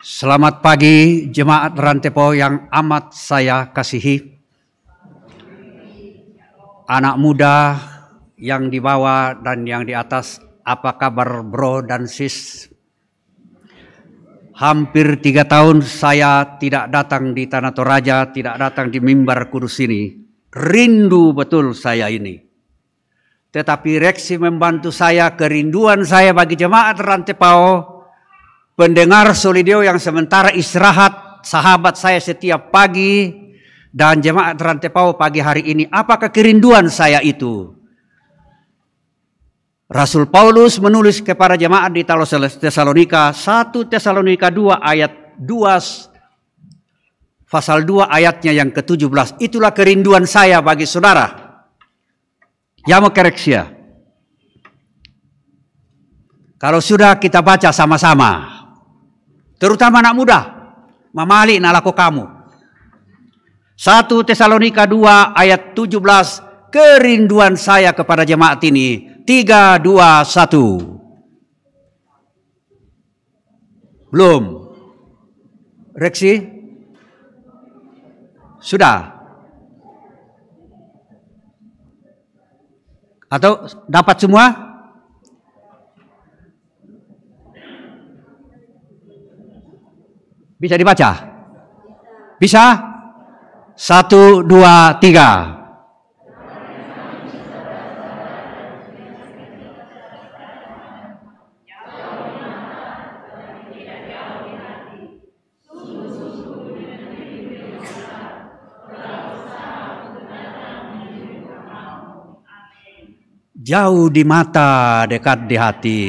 Selamat pagi jemaat Rantepo yang amat saya kasihi. Anak muda yang di bawah dan yang di atas, apa kabar bro dan sis? Hampir tiga tahun saya tidak datang di Tanah Toraja, tidak datang di mimbar kudus ini. Rindu betul saya ini. Tetapi reaksi membantu saya, kerinduan saya bagi jemaat rantepao pendengar Solidio yang sementara istirahat, sahabat saya setiap pagi dan jemaat Rantepau pagi hari ini, apakah kerinduan saya itu? Rasul Paulus menulis kepada jemaat di Tesalonika 1 Tesalonika 2 ayat 2 pasal 2 ayatnya yang ke-17. Itulah kerinduan saya bagi saudara. Yamo kereksia. Kalau sudah kita baca sama-sama. Terutama anak muda. Mamali nalako kamu. 1 Tesalonika 2 ayat 17. Kerinduan saya kepada jemaat ini. 3, 2, 1. Belum. Reksi? Sudah. Atau dapat semua? Bisa dibaca? Bisa? Satu, dua, tiga. jauh di mata, dekat di hati.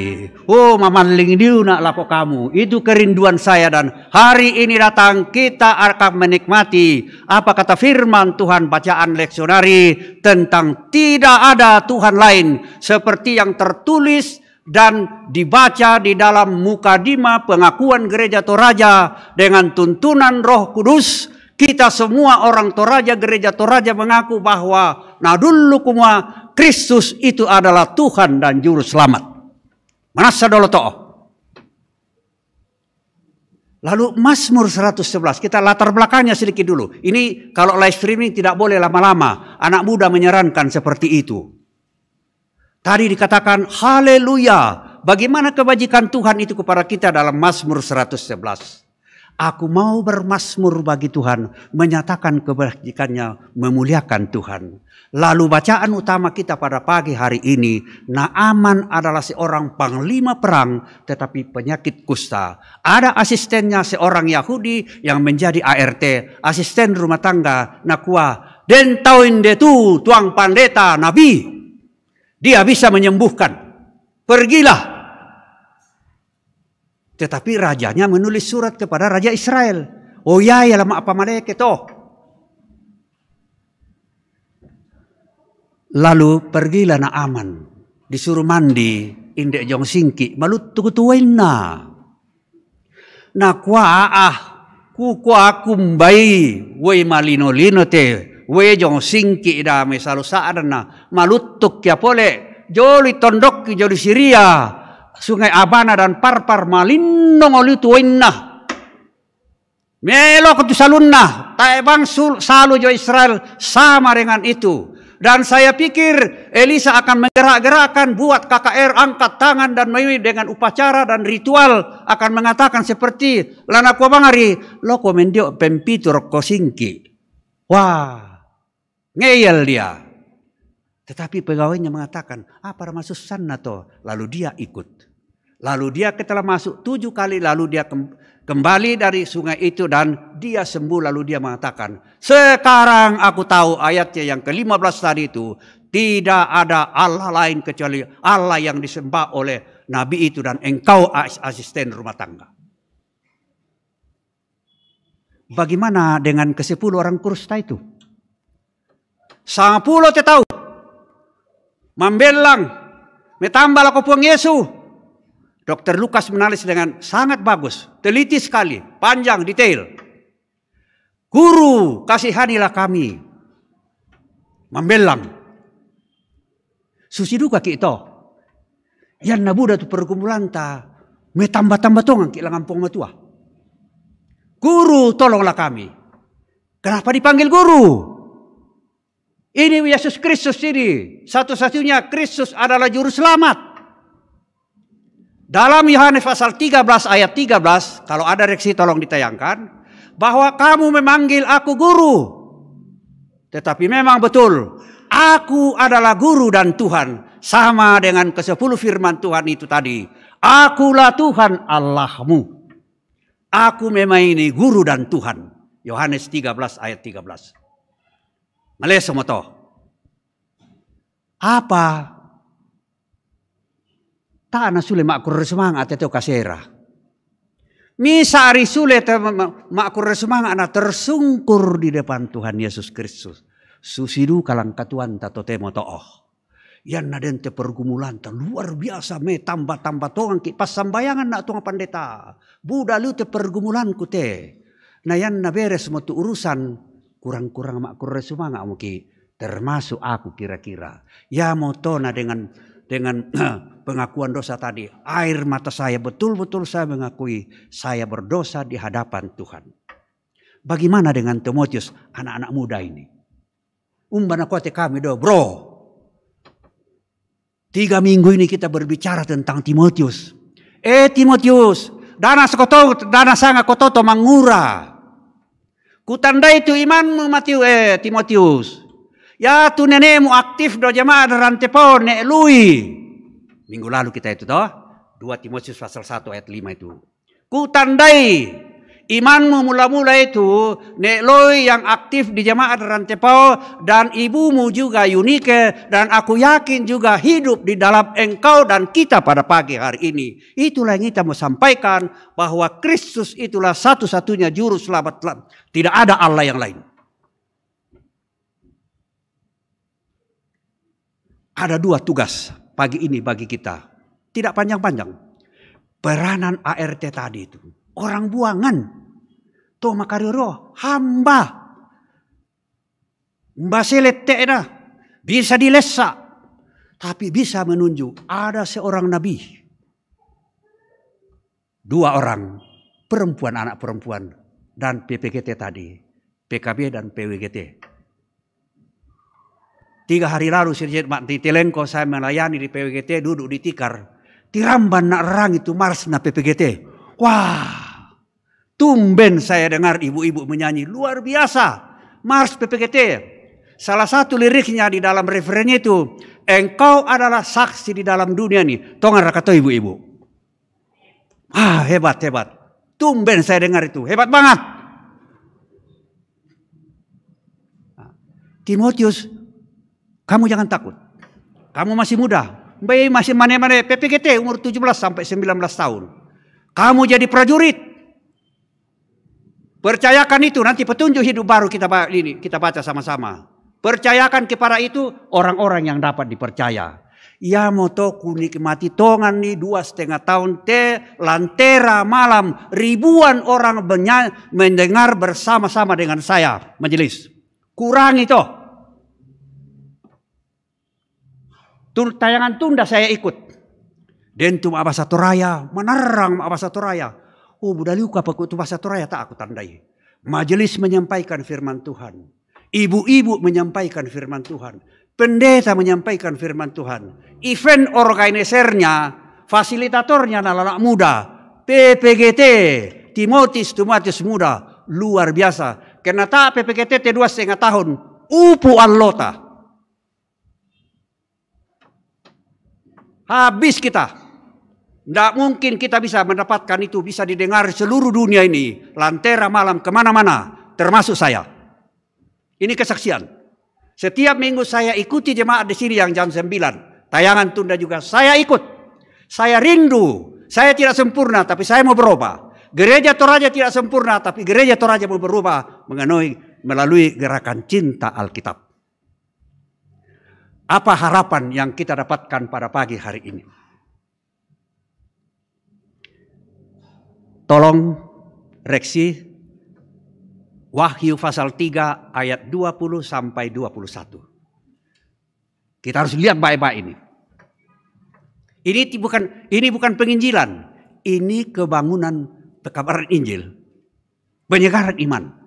Oh, Ling diu nak lapo kamu. Itu kerinduan saya dan hari ini datang kita akan menikmati apa kata firman Tuhan bacaan leksionari tentang tidak ada Tuhan lain seperti yang tertulis dan dibaca di dalam muka dima pengakuan gereja Toraja dengan tuntunan Roh Kudus kita semua orang Toraja gereja Toraja mengaku bahwa nah, dulu Kristus itu adalah Tuhan dan Juru Selamat. Manasa doloto. Lalu Mazmur 111, kita latar belakangnya sedikit dulu. Ini kalau live streaming tidak boleh lama-lama. Anak muda menyarankan seperti itu. Tadi dikatakan haleluya. Bagaimana kebajikan Tuhan itu kepada kita dalam Mazmur 111. Aku mau bermasmur bagi Tuhan, menyatakan kebajikannya, memuliakan Tuhan. Lalu bacaan utama kita pada pagi hari ini, Naaman adalah seorang panglima perang tetapi penyakit kusta. Ada asistennya seorang Yahudi yang menjadi ART, asisten rumah tangga Nakwa. Dan tauin detu tuang pandeta nabi. Dia bisa menyembuhkan. Pergilah tetapi rajanya menulis surat kepada raja Israel. Oh ya, ya lama apa malek itu. Lalu pergilah aman, disuruh mandi indek jong singki, malu tuku tuwainna. Na Nak ah, ku kuah kumbai, wei malino lino te, wei jong singki dah mesalu saadana, tuk ya pole, joli tondok joli Syria, sungai Abana dan Parpar malinnong oli tuinnah. Melok itu salunah, Taibang salu jo Israel sama dengan itu. Dan saya pikir Elisa akan menggerak-gerakkan buat KKR angkat tangan dan mewi dengan upacara dan ritual akan mengatakan seperti lana ku bangari lo ko mendio pempitur ko singki. Wah, ngeyel dia. Tetapi pegawainya mengatakan, apa ah, maksud sana toh? Lalu dia ikut. Lalu dia setelah masuk tujuh kali, lalu dia kembali dari sungai itu dan dia sembuh. Lalu dia mengatakan, sekarang aku tahu ayatnya yang ke-15 tadi itu. Tidak ada Allah lain kecuali Allah yang disembah oleh Nabi itu dan engkau asisten rumah tangga. Bagaimana dengan ke sepuluh orang kursta itu? Sang pulau tahu. Membelang. Metambal aku puang Yesus. Dokter Lukas menulis dengan sangat bagus, teliti sekali, panjang, detail. Guru, kasihanilah kami. Membelang. duka kita. Yang nabuda tu perkumpulan ta. Metambah-tambah tongan kila ngampung matua. Guru, tolonglah kami. Kenapa dipanggil guru? Ini Yesus Kristus ini. Satu-satunya Kristus adalah juru selamat. Dalam Yohanes pasal 13 ayat 13, kalau ada reaksi tolong ditayangkan, bahwa kamu memanggil aku guru. Tetapi memang betul, aku adalah guru dan Tuhan. Sama dengan ke 10 firman Tuhan itu tadi. Akulah Tuhan Allahmu. Aku memang ini guru dan Tuhan. Yohanes 13 ayat 13. semua toh Apa Tanah sule makur semangat itu kasera. Misari sule makur semangat ana tersungkur di depan Tuhan Yesus Kristus. Susidu kalang katuan tato temo to'oh. Yang naden te pergumulan terluar luar biasa me tambah-tambah tongang ki pas sambayangan nak tuang pandeta Buda lu te pergumulan ku te. Nah yang na beres tu urusan kurang-kurang makur semangat mungkin termasuk aku kira-kira. Ya moto na dengan dengan pengakuan dosa tadi. Air mata saya betul-betul saya mengakui saya berdosa di hadapan Tuhan. Bagaimana dengan Timotius anak-anak muda ini? Umbana kote kami do bro. Tiga minggu ini kita berbicara tentang Timotius. Eh Timotius, dana sekoto, dana sangat kototo mangura. Kutandai itu imanmu Matius, eh Timotius. Ya tu nenemu aktif do jemaah do rantepau nek lui. Minggu lalu kita itu toh. dua Timotius pasal satu ayat lima itu. Ku tandai imanmu mula-mula itu nek lui yang aktif di jemaah do rantepau dan ibumu juga unike dan aku yakin juga hidup di dalam engkau dan kita pada pagi hari ini. Itulah yang kita mau sampaikan bahwa Kristus itulah satu-satunya juru selamat. Tidak ada Allah yang lain. Ada dua tugas pagi ini bagi kita. Tidak panjang-panjang. Peranan ART tadi itu. Orang buangan. Tuh makariro hamba. Mbak Selete dah. Bisa dilesa. Tapi bisa menunjuk ada seorang nabi. Dua orang. Perempuan anak perempuan. Dan PPGT tadi. PKB dan PWGT Tiga hari lalu Sirjet Mak Telengko saya melayani di PPGT duduk di tikar. Tiramban nak rang itu mars na PPGT. Wah, tumben saya dengar ibu-ibu menyanyi luar biasa. Mars PPGT. Salah satu liriknya di dalam referennya itu, engkau adalah saksi di dalam dunia nih. Tongan kata ibu-ibu. Ah, hebat, hebat. Tumben saya dengar itu. Hebat banget. Nah, Timotius kamu jangan takut. Kamu masih muda. Bayi masih mana-mana PPGT umur 17 sampai 19 tahun. Kamu jadi prajurit. Percayakan itu nanti petunjuk hidup baru kita ini kita baca sama-sama. Percayakan kepada itu orang-orang yang dapat dipercaya. Ya motoku nikmati tongan nih dua setengah tahun te lantera malam ribuan orang mendengar bersama-sama dengan saya majelis. kurang itu. tayangan tunda saya ikut. Dentum apa satu raya, menerang apa satu raya. Oh budaliu apa tu bahasa raya tak aku tandai. Majelis menyampaikan firman Tuhan. Ibu-ibu menyampaikan firman Tuhan. Pendeta menyampaikan firman Tuhan. Event organisernya, fasilitatornya anak-anak muda. PPGT, Timotis, Tumatis muda. Luar biasa. Karena tak PPGT T2 setengah tahun. Upu Allah Habis kita. Tidak mungkin kita bisa mendapatkan itu. Bisa didengar seluruh dunia ini. Lantera malam kemana-mana. Termasuk saya. Ini kesaksian. Setiap minggu saya ikuti jemaat di sini yang jam 9. Tayangan tunda juga. Saya ikut. Saya rindu. Saya tidak sempurna tapi saya mau berubah. Gereja Toraja tidak sempurna tapi gereja Toraja mau berubah mengenai melalui gerakan cinta Alkitab. Apa harapan yang kita dapatkan pada pagi hari ini? Tolong reksi Wahyu pasal 3 ayat 20 sampai 21. Kita harus lihat baik-baik ini. Ini bukan ini bukan penginjilan, ini kebangunan pekabaran Injil. Penyegaran iman.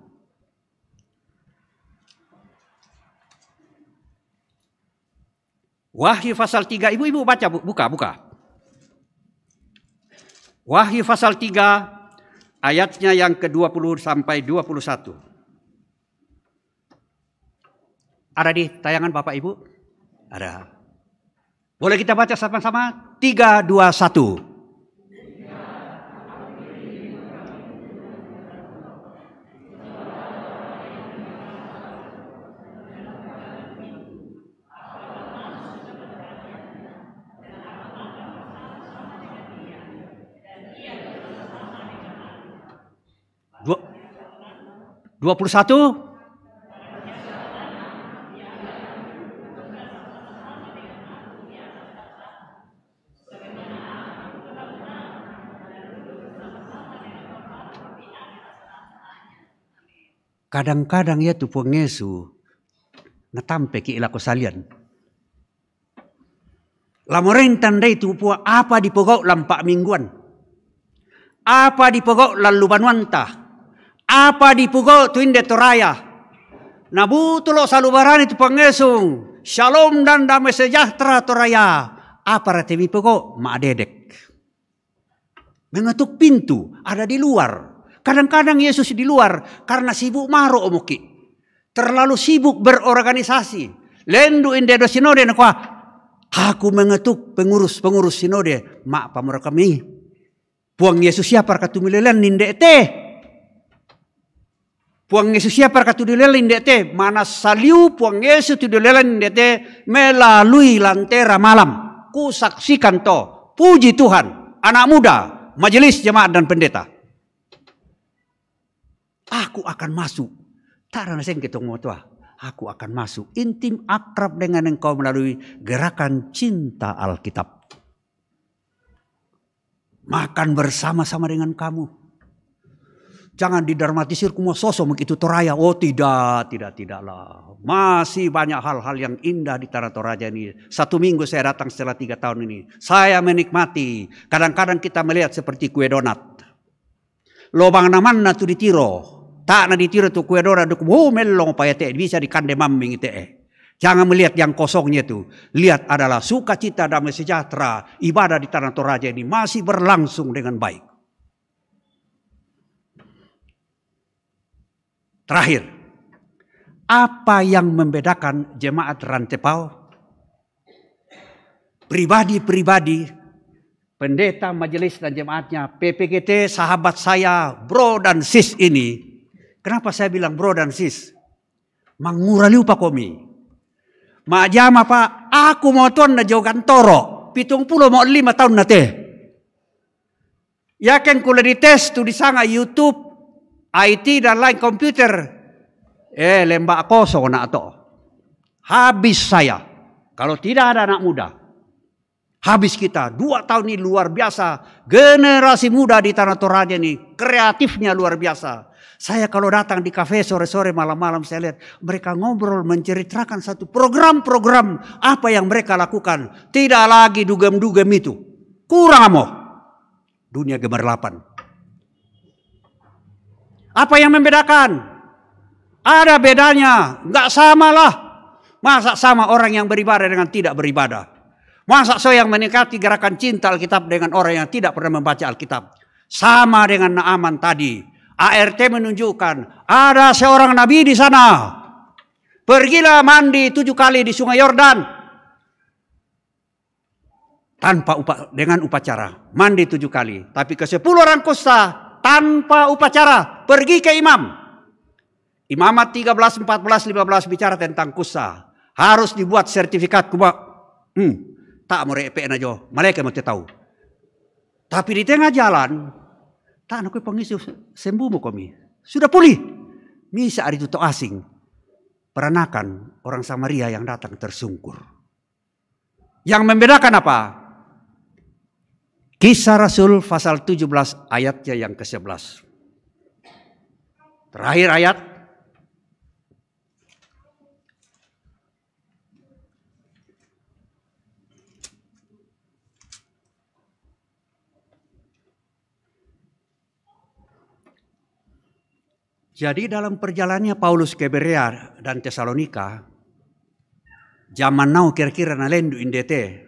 Wahyu pasal 3, ibu-ibu baca, buka, buka. Wahyu pasal 3 ayatnya yang ke-20 sampai 21. Ada di tayangan Bapak Ibu? Ada. Boleh kita baca sama-sama? 3, 2, 1. 21 kadang-kadang ya tu puang Yesu natampe ki ilako salian. Lamoren tandai itu pua apa dipogok lampak mingguan. Apa dipogok lalu banuanta. Apa tu tuin de toraya. Nabu lo salubaran itu pengesung. Shalom dan damai sejahtera toraya. Apa mi pugol? Ma dedek. Mengetuk pintu, ada di luar. Kadang-kadang Yesus di luar karena sibuk maro omoki. Terlalu sibuk berorganisasi. Lendu do sinode nakwa. Aku mengetuk pengurus-pengurus sinode. Mak pamurakami. kami. Puang Yesus siapa katu milelan ninde teh. Puang Yesus siapa kata dilela dete mana saliu puang Yesus tu dilela dete melalui lantera malam. Ku saksikan to, puji Tuhan, anak muda, majelis jemaat dan pendeta. Aku akan masuk. Tarana kita ketemu tua. Aku akan masuk intim akrab dengan engkau melalui gerakan cinta Alkitab. Makan bersama-sama dengan kamu Jangan didramatisir kumah sosok begitu Toraja. Oh tidak, tidak, tidaklah. Masih banyak hal-hal yang indah di Tanah Toraja ini. Satu minggu saya datang setelah tiga tahun ini. Saya menikmati. Kadang-kadang kita melihat seperti kue donat. Lobang namana tu ditiro. Tak na ditiro tu kue donat. Oh melong paya te. Bisa dikande mamming te. Jangan melihat yang kosongnya itu. Lihat adalah sukacita, damai sejahtera. Ibadah di Tanah Toraja ini masih berlangsung dengan baik. Terakhir, apa yang membedakan jemaat rantepau? Pribadi-pribadi, pendeta, majelis, dan jemaatnya, PPGT, sahabat saya, bro dan sis ini. Kenapa saya bilang bro dan sis? Mengurali pak komi. Majama apa? aku mau tuan na jauh toro. Pitung puluh mau lima tahun nate. Yakin kula di tes tu di sana YouTube IT dan lain komputer. Eh, lembak kosong nak to. Habis saya. Kalau tidak ada anak muda. Habis kita. Dua tahun ini luar biasa. Generasi muda di Tanah Toraja ini. Kreatifnya luar biasa. Saya kalau datang di kafe sore-sore malam-malam saya lihat mereka ngobrol menceritakan satu program-program apa yang mereka lakukan. Tidak lagi dugem-dugem itu. Kurang mo Dunia gemerlapan. Apa yang membedakan? Ada bedanya, nggak samalah. Masa sama orang yang beribadah dengan tidak beribadah? Masa so yang menikati gerakan cinta Alkitab dengan orang yang tidak pernah membaca Alkitab? Sama dengan Naaman tadi. ART menunjukkan ada seorang nabi di sana. Pergilah mandi tujuh kali di sungai Yordan. Tanpa upa, dengan upacara. Mandi tujuh kali. Tapi ke sepuluh orang kusta tanpa upacara pergi ke imam. Imamat 13, 14, 15 bicara tentang kusa. Harus dibuat sertifikat kubak Hmm, tak mau repen aja. Mereka mau tahu. Tapi di tengah jalan, tak nak pengisi sembuh mau kami. Sudah pulih. Misa hari itu asing. Peranakan orang Samaria yang datang tersungkur. Yang membedakan apa? Kisah Rasul pasal 17 ayatnya yang ke-11. Terakhir ayat. Jadi dalam perjalanannya Paulus ke Berea dan Tesalonika, zaman now kira-kira na lendu indete,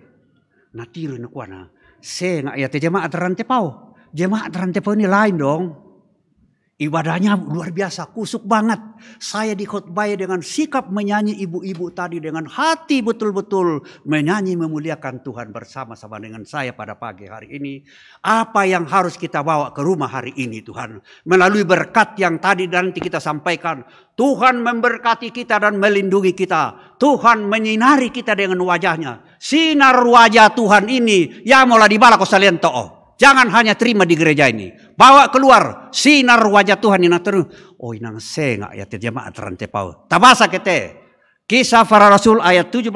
na tiru na kuana, Se nga iya teh jemaah terantepau. Jemaah ini lain dong. Ibadahnya luar biasa, kusuk banget. Saya dikhotbah dengan sikap menyanyi ibu-ibu tadi dengan hati betul-betul menyanyi memuliakan Tuhan bersama-sama dengan saya pada pagi hari ini. Apa yang harus kita bawa ke rumah hari ini Tuhan? Melalui berkat yang tadi dan nanti kita sampaikan. Tuhan memberkati kita dan melindungi kita. Tuhan menyinari kita dengan wajahnya. Sinar wajah Tuhan ini. Ya mulai dibalas kau salian toh. Jangan hanya terima di gereja ini. Bawa keluar sinar wajah Tuhan ini terus. Oh inang sengak ya te terante pau. Tabasa kete. Kisah para rasul ayat 17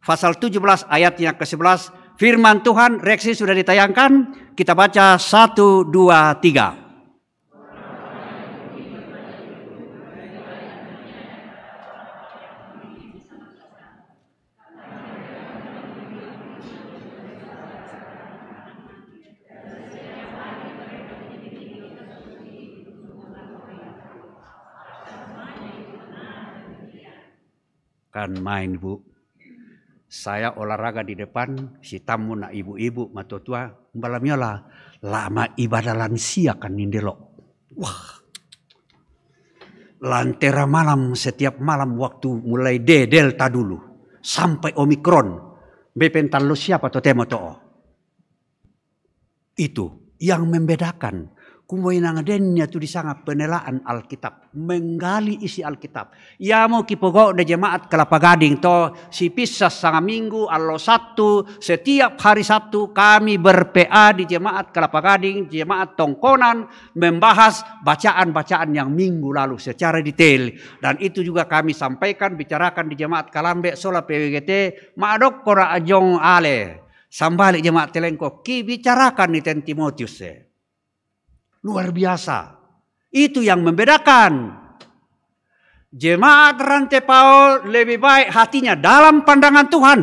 pasal 17 ayat yang ke-11 firman Tuhan reaksi sudah ditayangkan. Kita baca 1 2 3. Kan main bu. Saya olahraga di depan, si tamu nak ibu-ibu, tua, malamnya lah. Lama ibadah lansia kan nindelok. Wah. Lantera malam, setiap malam waktu mulai D delta dulu. Sampai omikron. Bepentan lo siapa tuh temo to'o. Itu yang membedakan kumoinang dennya tu sangat penelaan Alkitab, menggali isi Alkitab. Ya mau kipogo de jemaat kelapa gading to si pisah sangat minggu allo satu setiap hari satu kami berpa di jemaat kelapa gading jemaat tongkonan membahas bacaan-bacaan yang minggu lalu secara detail dan itu juga kami sampaikan bicarakan di jemaat Kalambe Sola PWGT madok kora ajong ale sambalik jemaat telengko kibicarakan di Timotius. Eh. Luar biasa. Itu yang membedakan. Jemaat rantai Paul lebih baik hatinya dalam pandangan Tuhan.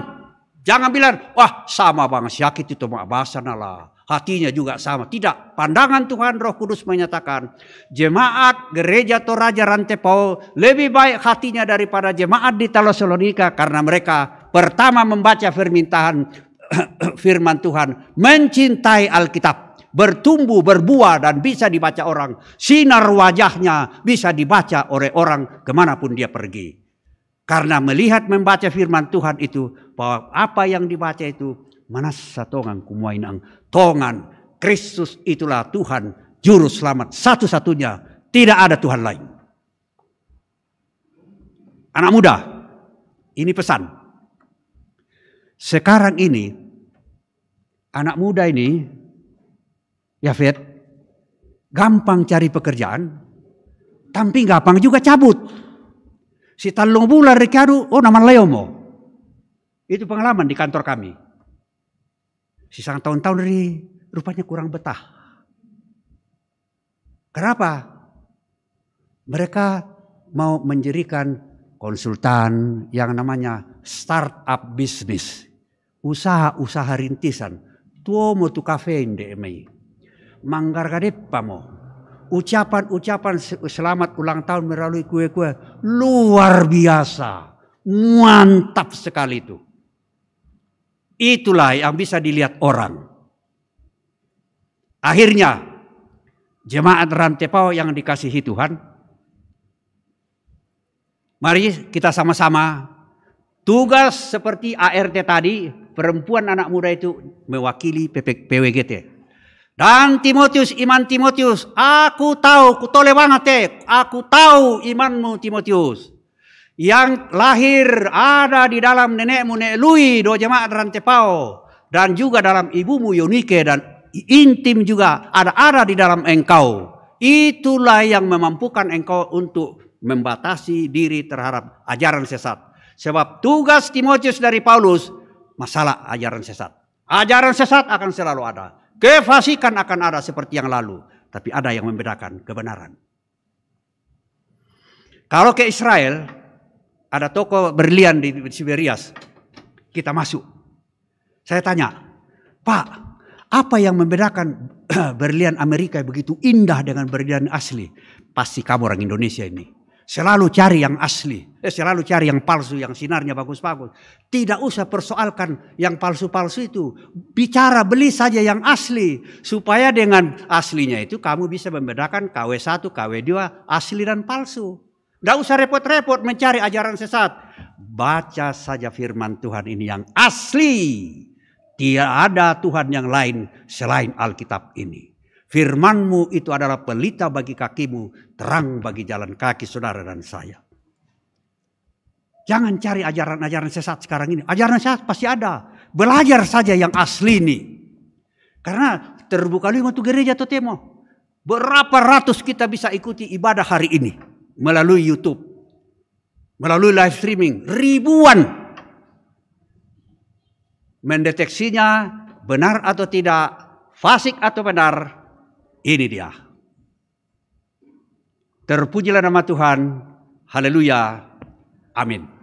Jangan bilang, wah sama Bang sakit itu bahasan lah. Hatinya juga sama. Tidak. Pandangan Tuhan Roh Kudus menyatakan. Jemaat gereja Toraja Rantai Paul lebih baik hatinya daripada jemaat di Talosolonika. karena mereka pertama membaca firman Tuhan, mencintai Alkitab bertumbuh, berbuah dan bisa dibaca orang. Sinar wajahnya bisa dibaca oleh orang kemanapun dia pergi. Karena melihat membaca firman Tuhan itu, bahwa apa yang dibaca itu, manasa tongan kumuainang, tongan, Kristus itulah Tuhan, juru selamat satu-satunya, tidak ada Tuhan lain. Anak muda, ini pesan. Sekarang ini, anak muda ini Yafet, gampang cari pekerjaan, tapi gampang juga cabut. Si talung bulan Ricardo, oh nama Leo Leomo. Itu pengalaman di kantor kami. Si sang tahun-tahun ini rupanya kurang betah. Kenapa? Mereka mau menjadikan konsultan yang namanya startup bisnis. Usaha-usaha rintisan. Tuo tu kafe in DMI manggargadepamo. Ucapan-ucapan selamat ulang tahun melalui kue-kue luar biasa. Mantap sekali itu. Itulah yang bisa dilihat orang. Akhirnya jemaat Rantepau yang dikasihi Tuhan. Mari kita sama-sama tugas seperti ART tadi, perempuan anak muda itu mewakili PWGT. Dan Timotius, iman Timotius, aku tahu, ku tole banget aku tahu imanmu Timotius. Yang lahir ada di dalam nenekmu Nek Lui, dua jemaat Rantepao. Dan juga dalam ibumu Yonike dan intim juga ada-ada di dalam engkau. Itulah yang memampukan engkau untuk membatasi diri terhadap ajaran sesat. Sebab tugas Timotius dari Paulus masalah ajaran sesat. Ajaran sesat akan selalu ada Kefasikan akan ada seperti yang lalu. Tapi ada yang membedakan kebenaran. Kalau ke Israel, ada toko berlian di Siberias. Kita masuk. Saya tanya, Pak, apa yang membedakan berlian Amerika begitu indah dengan berlian asli? Pasti kamu orang Indonesia ini. Selalu cari yang asli. Eh, selalu cari yang palsu, yang sinarnya bagus-bagus. Tidak usah persoalkan yang palsu-palsu itu. Bicara beli saja yang asli. Supaya dengan aslinya itu kamu bisa membedakan KW1, KW2, asli dan palsu. Tidak usah repot-repot mencari ajaran sesat. Baca saja firman Tuhan ini yang asli. Tidak ada Tuhan yang lain selain Alkitab ini. Firmanmu itu adalah pelita bagi kakimu, terang bagi jalan kaki saudara dan saya. Jangan cari ajaran-ajaran sesat sekarang ini. Ajaran sesat pasti ada. Belajar saja yang asli ini. Karena terbuka lima itu gereja atau temo. Berapa ratus kita bisa ikuti ibadah hari ini. Melalui Youtube. Melalui live streaming. Ribuan. Mendeteksinya benar atau tidak. Fasik atau benar ini dia. Terpujilah nama Tuhan. Haleluya. Amin.